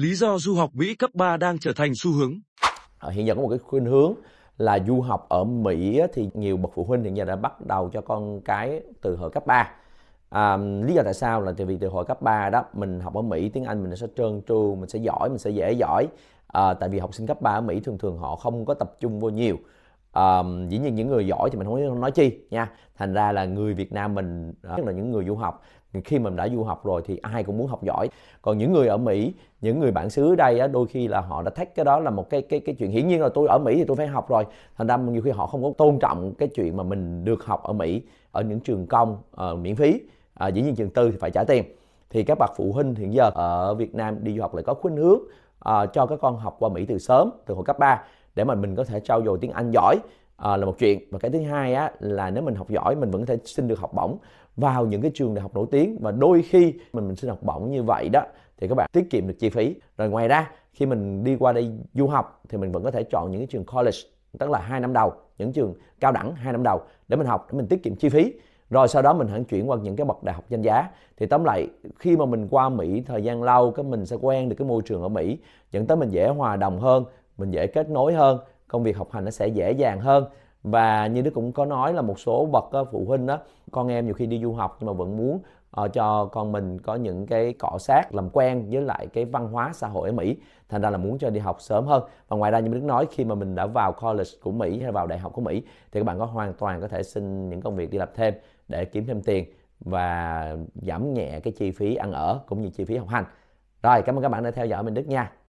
lý do du học Mỹ cấp 3 đang trở thành xu hướng. À, hiện giờ có một cái khuynh hướng là du học ở Mỹ thì nhiều bậc phụ huynh hiện giờ đã bắt đầu cho con cái từ hồi cấp 3. À, lý do tại sao là tại vì từ hồi cấp 3 đó mình học ở Mỹ tiếng Anh mình sẽ trơn tru, mình sẽ giỏi, mình sẽ dễ giỏi. À, tại vì học sinh cấp 3 ở Mỹ thường thường họ không có tập trung vô nhiều. À, dĩ nhiên những người giỏi thì mình không nói chi nha. Thành ra là người Việt Nam mình, nhất à, là những người du học khi mình đã du học rồi thì ai cũng muốn học giỏi còn những người ở mỹ những người bản xứ ở đây á, đôi khi là họ đã thách cái đó là một cái cái cái chuyện hiển nhiên là tôi ở mỹ thì tôi phải học rồi thành ra nhiều khi họ không có tôn trọng cái chuyện mà mình được học ở mỹ ở những trường công uh, miễn phí à, dĩ nhiên trường tư thì phải trả tiền thì các bậc phụ huynh hiện giờ ở Việt Nam đi du học lại có khuynh hướng à, cho các con học qua Mỹ từ sớm từ hồi cấp 3 để mà mình có thể trau dồi tiếng Anh giỏi à, là một chuyện và cái thứ hai á là nếu mình học giỏi mình vẫn có thể xin được học bổng vào những cái trường đại học nổi tiếng và đôi khi mình mình xin học bổng như vậy đó thì các bạn tiết kiệm được chi phí rồi ngoài ra khi mình đi qua đây du học thì mình vẫn có thể chọn những cái trường college tức là hai năm đầu những trường cao đẳng hai năm đầu để mình học để mình tiết kiệm chi phí rồi sau đó mình hẳn chuyển qua những cái bậc đại học danh giá thì tóm lại khi mà mình qua Mỹ thời gian lâu cái mình sẽ quen được cái môi trường ở Mỹ dẫn tới mình dễ hòa đồng hơn mình dễ kết nối hơn công việc học hành nó sẽ dễ dàng hơn và như đức cũng có nói là một số bậc ờ, phụ huynh đó con em nhiều khi đi du học nhưng mà vẫn muốn ờ, cho con mình có những cái cọ sát làm quen với lại cái văn hóa xã hội ở mỹ thành ra là muốn cho đi học sớm hơn và ngoài ra như đức nói khi mà mình đã vào college của mỹ hay vào đại học của mỹ thì các bạn có hoàn toàn có thể xin những công việc đi làm thêm để kiếm thêm tiền và giảm nhẹ cái chi phí ăn ở cũng như chi phí học hành rồi cảm ơn các bạn đã theo dõi mình đức nha